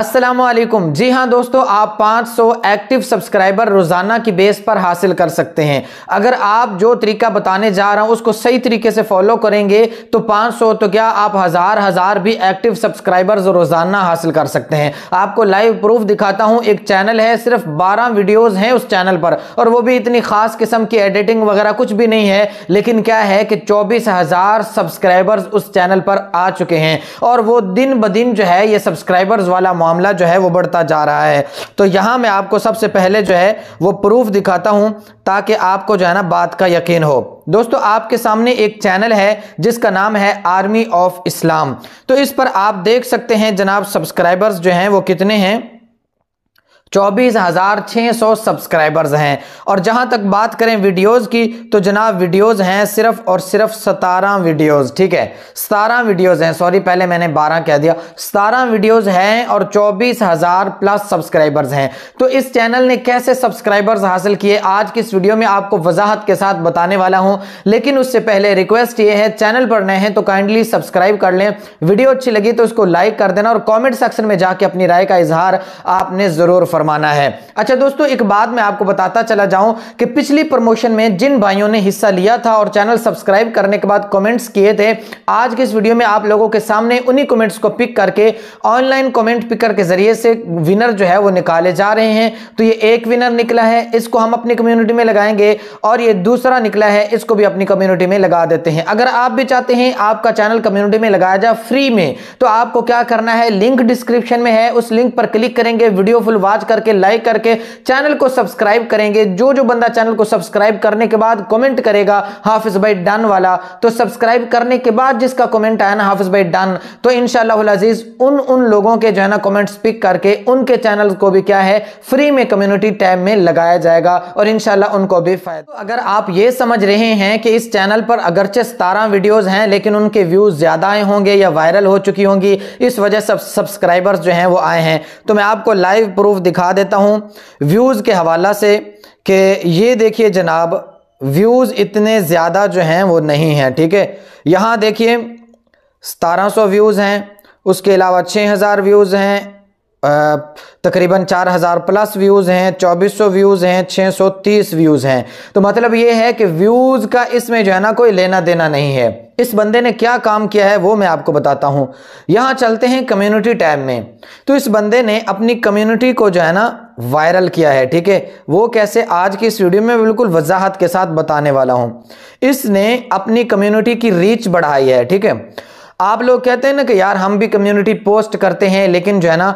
असलम जी हाँ दोस्तों आप 500 एक्टिव सब्सक्राइबर रोज़ाना की बेस पर हासिल कर सकते हैं अगर आप जो तरीका बताने जा रहा हूँ उसको सही तरीके से फॉलो करेंगे तो 500 तो क्या आप हज़ार हज़ार भी एक्टिव सब्सक्राइबर्स रोज़ाना हासिल कर सकते हैं आपको लाइव प्रूफ दिखाता हूँ एक चैनल है सिर्फ 12 वीडियोज़ हैं उस चैनल पर और वो भी इतनी ख़ास किस्म की एडिटिंग वगैरह कुछ भी नहीं है लेकिन क्या है कि चौबीस सब्सक्राइबर्स उस चैनल पर आ चुके हैं और वो दिन ब दिन जो है ये सब्सक्राइबर्स वाला मामला जो है वो बढ़ता जा रहा है तो यहाँ मैं आपको सबसे पहले जो है वो प्रूफ दिखाता हूँ ताकि आपको जो है ना बात का यकीन हो दोस्तों आपके सामने एक चैनल है जिसका नाम है आर्मी ऑफ इस्लाम तो इस पर आप देख सकते हैं जनाब सब्सक्राइबर्स जो हैं वो कितने हैं चौबीस हज़ार छह सौ सब्सक्राइबर्स हैं और जहां तक बात करें वीडियोज़ की तो जनाब वीडियोज़ हैं सिर्फ और सिर्फ सतारह वीडियोस ठीक है सतारह वीडियोस हैं सॉरी पहले मैंने बारह कह दिया सतारह वीडियोज़ हैं और चौबीस हज़ार प्लस सब्सक्राइबर्स हैं तो इस चैनल ने कैसे सब्सक्राइबर्स हासिल किए आज की इस वीडियो में आपको वजाहत के साथ बताने वाला हूँ लेकिन उससे पहले रिक्वेस्ट ये है चैनल पर नए हैं तो काइंडली सब्सक्राइब कर लें वीडियो अच्छी लगी तो उसको लाइक कर देना और कॉमेंट सेक्शन में जाके अपनी राय का इजहार आपने ज़रूर फरमा फरमाना है अच्छा दोस्तों एक बात मैं आपको बताता चला जाऊं कि पिछली प्रमोशन में जिन भाइयों ने हिस्सा लिया था और चैनल सब्सक्राइब करने के बाद कमेंट्स किए थे आज के इस वीडियो में आप लोगों के सामने उन्हीं कमेंट्स को पिक करके ऑनलाइन कमेंट पिकर के जरिए से विनर जो है वो निकाले जा रहे हैं तो ये एक विनर निकला है इसको हम अपनी कम्युनिटी में लगाएंगे और ये दूसरा निकला है इसको भी अपनी कम्युनिटी में लगा देते हैं अगर आप भी चाहते हैं आपका चैनल कम्युनिटी में लगाया जाए फ्री में तो आपको क्या करना है लिंक डिस्क्रिप्शन में है उस लिंक पर क्लिक करेंगे वीडियो फुल वॉच करके लाइक करके चैनल को सब्सक्राइब करेंगे जो जो बंदा चैनल को सब्सक्राइब करने के बाद कमेंट करेगा हाफिज भाई डन वाला तो सब्सक्राइब करने के बाद जिसका कमेंट आया ना हाफिज भाई डन तो इनशालाजीज उन उन लोगों के जो है ना कमेंट्स पिक करके उनके चैनल को भी क्या है फ्री में कम्युनिटी टैब में लगाया जाएगा और इनशाला उनको भी फायदा तो अगर आप ये समझ रहे हैं कि इस चैनल पर अगरचे सतारा वीडियोज हैं लेकिन उनके व्यूज ज्यादा आए होंगे या वायरल हो चुकी होंगी इस वजह से सब्सक्राइबर्स जो हैं वो आए हैं तो मैं आपको लाइव प्रूफ दिखा दिखा देता हूँ व्यूज़ के हवाला से कि ये देखिए जनाब व्यूज़ इतने ज़्यादा जो हैं वो नहीं हैं ठीक है यहाँ देखिए सतारह सौ व्यूज़ हैं उसके अलावा छः हज़ार व्यूज़ हैं तकरीबन चार हज़ार प्लस व्यूज़ हैं चौबीस सौ व्यूज़ हैं छः सौ तीस व्यूज़ हैं तो मतलब ये है कि व्यूज़ का इसमें जो है ना कोई लेना देना नहीं है इस बंदे ने क्या काम किया है वो मैं आपको बताता हूँ यहाँ चलते हैं कम्युनिटी टैब में तो इस बंदे ने अपनी कम्युनिटी को जो है ना वायरल किया है ठीक है वो कैसे आज की इस वीडियो में बिल्कुल वजाहत के साथ बताने वाला हूँ इसने अपनी कम्युनिटी की रीच बढ़ाई है ठीक है आप लोग कहते हैं ना कि यार हम भी कम्युनिटी पोस्ट करते हैं लेकिन जो है ना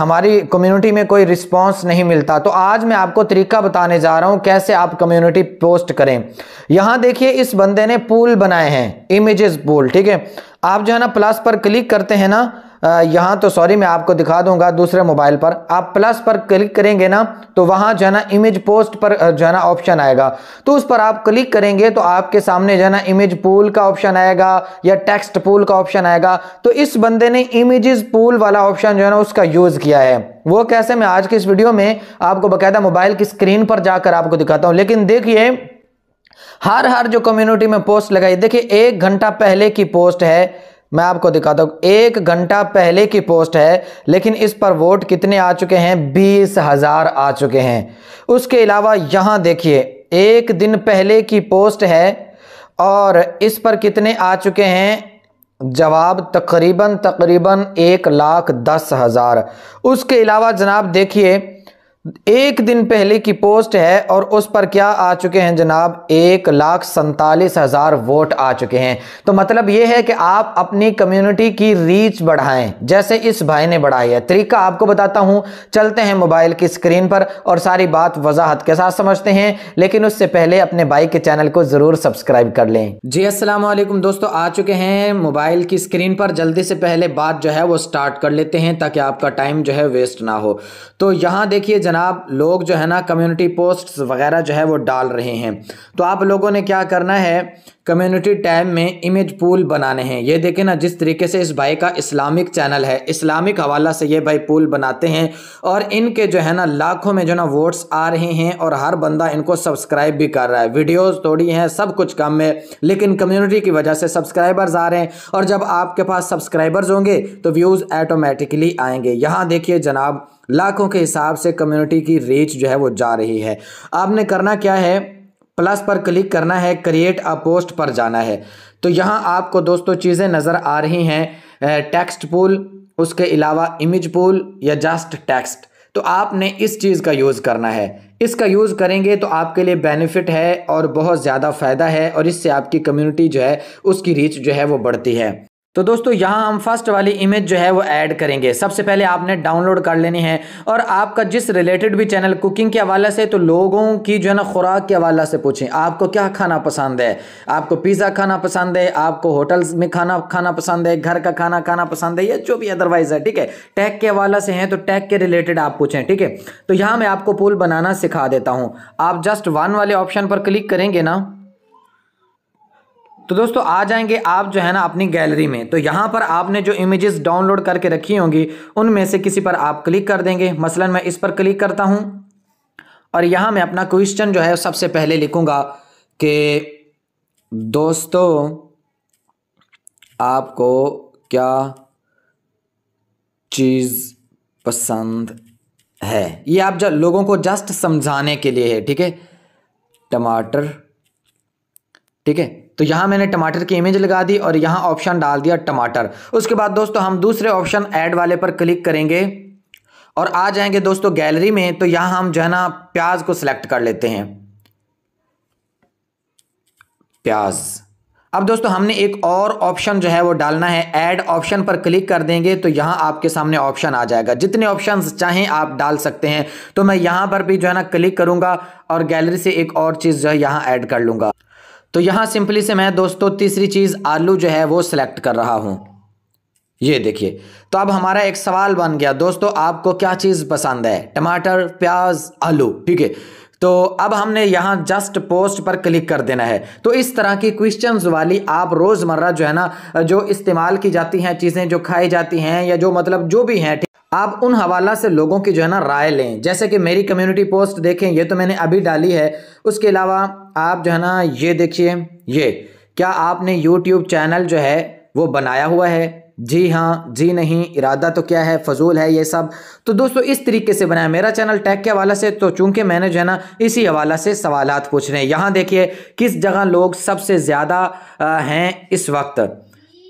हमारी कम्युनिटी में कोई रिस्पॉन्स नहीं मिलता तो आज मैं आपको तरीका बताने जा रहा हूं कैसे आप कम्युनिटी पोस्ट करें यहां देखिए इस बंदे ने पूल बनाए हैं इमेजेस पूल ठीक है आप जो है ना प्लस पर क्लिक करते हैं ना यहाँ तो सॉरी मैं आपको दिखा दूंगा दूसरे मोबाइल पर आप प्लस पर क्लिक करेंगे ना तो वहाँ जो है ना इमेज पोस्ट पर जो है ना ऑप्शन आएगा तो उस पर आप क्लिक करेंगे तो आपके सामने जो है ना इमेज पूल का ऑप्शन आएगा या टेक्स्ट पूल का ऑप्शन आएगा तो इस बंदे ने इमेजेस पूल वाला ऑप्शन जो है ना उसका यूज़ किया है वो कैसे मैं आज के इस वीडियो में आपको बकायदा मोबाइल की स्क्रीन पर जाकर आपको दिखाता हूँ लेकिन देखिए हर हर जो कम्युनिटी में पोस्ट लगाई देखिए एक घंटा पहले की पोस्ट है मैं आपको दिखाता हूँ एक घंटा पहले की पोस्ट है लेकिन इस पर वोट कितने आ चुके हैं बीस हज़ार आ चुके हैं उसके अलावा यहां देखिए एक दिन पहले की पोस्ट है और इस पर कितने आ चुके हैं जवाब तकरीबन तकरीबन एक लाख दस हज़ार उसके अलावा जनाब देखिए एक दिन पहले की पोस्ट है और उस पर क्या आ चुके हैं जनाब एक लाख सैतालीस हजार वोट आ चुके हैं तो मतलब यह है कि आप अपनी कम्युनिटी की रीच बढ़ाएं जैसे इस भाई ने बढ़ाई है तरीका आपको बताता हूं चलते हैं मोबाइल की स्क्रीन पर और सारी बात वजाहत के साथ समझते हैं लेकिन उससे पहले अपने भाई के चैनल को जरूर सब्सक्राइब कर लें जी असलम दोस्तों आ चुके हैं मोबाइल की स्क्रीन पर जल्दी से पहले बात जो है वो स्टार्ट कर लेते हैं ताकि आपका टाइम जो है वेस्ट ना हो तो यहां देखिए जनाब लोग जो है ना कम्युनिटी पोस्ट्स वगैरह जो है वो डाल रहे हैं तो आप लोगों ने क्या करना है कम्युनिटी टैब में इमेज पूल बनाने हैं ये देखें ना जिस तरीके से इस भाई का इस्लामिक चैनल है इस्लामिक हवाला से ये भाई पूल बनाते हैं और इनके जो है ना लाखों में जो ना वोट्स आ रहे हैं और हर बंदा इनको सब्सक्राइब भी कर रहा है वीडियोस थोड़ी हैं सब कुछ कम है लेकिन कम्युनिटी की वजह से सब्सक्राइबर्स आ रहे हैं और जब आपके पास सब्सक्राइबर्स होंगे तो व्यूज़ ऐटोमेटिकली आएंगे यहाँ देखिए जनाब लाखों के हिसाब से कम्युनिटी की रीच जो है वो जा रही है आपने करना क्या है प्लस पर क्लिक करना है क्रिएट अ पोस्ट पर जाना है तो यहाँ आपको दोस्तों चीज़ें नज़र आ रही हैं टेक्स्ट पूल उसके अलावा इमेज पूल या जस्ट टेक्स्ट तो आपने इस चीज़ का यूज़ करना है इसका यूज़ करेंगे तो आपके लिए बेनिफिट है और बहुत ज़्यादा फ़ायदा है और इससे आपकी कम्युनिटी जो है उसकी रीच जो है वो बढ़ती है तो दोस्तों यहाँ हम फर्स्ट वाली इमेज जो है वो ऐड करेंगे सबसे पहले आपने डाउनलोड कर लेनी है और आपका जिस रिलेटेड भी चैनल कुकिंग के हवाले से तो लोगों की जो है ना खुराक के हवाले से पूछें आपको क्या खाना पसंद है आपको पिज़्ज़ा खाना पसंद है आपको होटल्स में खाना खाना पसंद है घर का खाना खाना पसंद है या जो भी अदरवाइज है ठीक है टैग के हवाले से हैं तो टैग के रिलेटेड आप पूछें ठीक है तो यहाँ मैं आपको पुल बनाना सिखा देता हूँ आप जस्ट वन वाले ऑप्शन पर क्लिक करेंगे ना तो दोस्तों आ जाएंगे आप जो है ना अपनी गैलरी में तो यहाँ पर आपने जो इमेजेस डाउनलोड करके रखी होंगी उनमें से किसी पर आप क्लिक कर देंगे मसलन मैं इस पर क्लिक करता हूँ और यहाँ मैं अपना क्वेश्चन जो है सबसे पहले लिखूँगा कि दोस्तों आपको क्या चीज़ पसंद है ये आप जब लोगों को जस्ट समझाने के लिए है ठीक है टमाटर ठीक है तो यहाँ मैंने टमाटर की इमेज लगा दी और यहाँ ऑप्शन डाल दिया टमाटर उसके बाद दोस्तों हम दूसरे ऑप्शन ऐड वाले पर क्लिक करेंगे और आ जाएंगे दोस्तों गैलरी में तो यहाँ हम जो है ना प्याज को सिलेक्ट कर लेते हैं प्याज अब दोस्तों हमने एक और ऑप्शन जो है वो डालना है ऐड ऑप्शन पर क्लिक कर देंगे तो यहाँ आपके सामने ऑप्शन आ जाएगा जितने ऑप्शन चाहें आप डाल सकते हैं तो मैं यहाँ पर भी जो है ना क्लिक करूँगा और गैलरी से एक और चीज़ जो है यहाँ ऐड कर लूँगा तो यहाँ सिंपली से मैं दोस्तों तीसरी चीज़ आलू जो है वो सिलेक्ट कर रहा हूँ ये देखिए तो अब हमारा एक सवाल बन गया दोस्तों आपको क्या चीज़ पसंद है टमाटर प्याज आलू ठीक है तो अब हमने यहां जस्ट पोस्ट पर क्लिक कर देना है तो इस तरह की क्वेश्चन वाली आप रोज़मर्रा जो है ना जो इस्तेमाल की जाती हैं चीज़ें जो खाई जाती हैं या जो मतलब जो भी हैं आप उन हवाला से लोगों की जो है ना राय लें जैसे कि मेरी कम्युनिटी पोस्ट देखें ये तो मैंने अभी डाली है उसके अलावा आप जो है ना ये देखिए ये क्या आपने यूट्यूब चैनल जो है वो बनाया हुआ है जी हाँ जी नहीं इरादा तो क्या है फजूल है ये सब तो दोस्तों इस तरीके से बनाया मेरा चैनल टैग के हवाले से तो चूंकि मैंने जो है ना इसी हवाला से पूछ रहे हैं यहाँ देखिए किस जगह लोग सबसे ज़्यादा हैं इस वक्त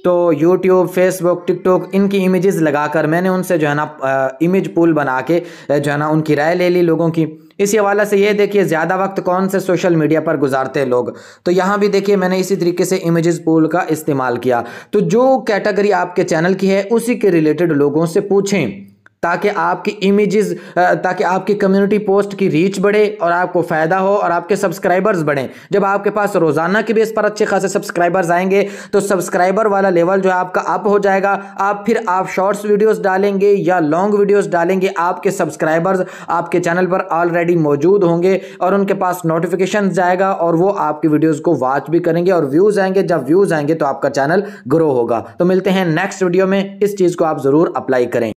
तो यूट्यूब फेसबुक टिकटॉक इनकी इमेजेस लगाकर मैंने उनसे जो है ना इमेज पुल बना के जो है ना उनकी राय ले ली लोगों की इसी हवाले से ये देखिए ज़्यादा वक्त कौन से सोशल मीडिया पर गुजारते हैं लोग तो यहाँ भी देखिए मैंने इसी तरीके से इमेजेस पूल का इस्तेमाल किया तो जो कैटेगरी आपके चैनल की है उसी के रिलेटेड लोगों से पूछें ताकि आपकी इमेजेस ताकि आपकी कम्युनिटी पोस्ट की रीच बढ़े और आपको फ़ायदा हो और आपके सब्सक्राइबर्स बढ़ें जब आपके पास रोज़ाना के बेस पर अच्छे खासे सब्सक्राइबर्स आएंगे तो सब्सक्राइबर वाला लेवल जो है आपका अप हो जाएगा आप फिर आप शॉर्ट्स वीडियोस डालेंगे या लॉन्ग वीडियोस डालेंगे आपके सब्सक्राइबर्स आपके चैनल पर ऑलरेडी मौजूद होंगे और उनके पास नोटिफिकेशन जाएगा और वो आपकी वीडियोज़ को वॉच भी करेंगे और व्यूज़ आएंगे जब व्यूज़ आएंगे तो आपका चैनल ग्रो होगा तो मिलते हैं नेक्स्ट वीडियो में इस चीज़ को आप ज़रूर अप्लाई करें